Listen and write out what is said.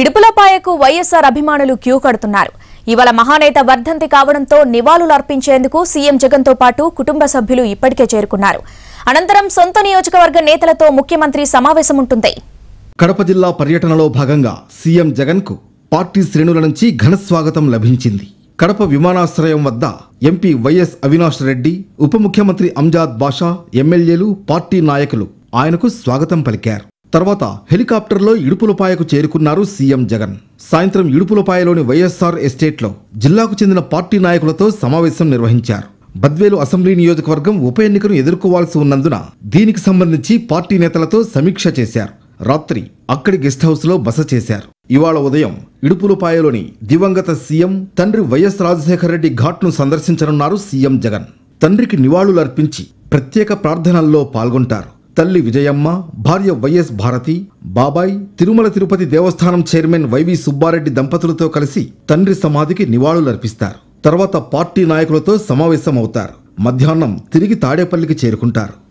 ఇడుపులపాయకు వైఎస్సార్ అభిమానులు క్యూ కడుతున్నారు ఇవాళ మహానేత వర్ధంతి కావడంతో నివాళులు అర్పించేందుకు సీఎం జగన్తో పాటు కుటుంబ సభ్యులు ఇప్పటికే చేరుకున్నారు అనంతరం సొంత నియోజకవర్గ నేతలతో ముఖ్యమంత్రి సమావేశం ఉంటుంది కడప జిల్లా పర్యటనలో భాగంగా సీఎం జగన్కు పార్టీ శ్రేణుల నుంచి ఘన స్వాగతం లభించింది కడప విమానాశ్రయం వద్ద ఎంపీ వైఎస్ అవినాష్ రెడ్డి ఉప ముఖ్యమంత్రి అంజాద్ బాషా ఎమ్మెల్యేలు పార్టీ నాయకులు ఆయనకు స్వాగతం పలికారు తర్వాత హెలికాప్టర్లో ఇడుపులపాయకు చేరుకున్నారు సీఎం జగన్ సాయంత్రం ఇడుపులపాయలోని వైఎస్ఆర్ ఎస్టేట్లో జిల్లాకు చెందిన పార్టీ నాయకులతో సమావేశం నిర్వహించారు బద్వేలు అసెంబ్లీ నియోజకవర్గం ఉప ఎన్నికను ఎదుర్కోవాల్సి ఉన్నందున దీనికి సంబంధించి పార్టీ నేతలతో సమీక్ష చేశారు రాత్రి అక్కడి గెస్ట్ హౌస్లో బస చేశారు ఇవాళ ఉదయం ఇడుపులపాయలోని దివంగత సీఎం తండ్రి వైఎస్ రాజశేఖరరెడ్డి ఘాట్ను సందర్శించనున్నారు సీఎం జగన్ తండ్రికి నివాళులర్పించి ప్రత్యేక ప్రార్థనల్లో పాల్గొంటారు తల్లి విజయమ్మ భార్య వైఎస్ భారతి బాబాయ్ తిరుమల తిరుపతి దేవస్థానం చైర్మన్ వైవి సుబ్బారెడ్డి దంపతులతో కలిసి తండ్రి సమాధికి నివాళులర్పిస్తారు తర్వాత పార్టీ నాయకులతో సమావేశమవుతారు మధ్యాహ్నం తిరిగి తాడేపల్లికి చేరుకుంటారు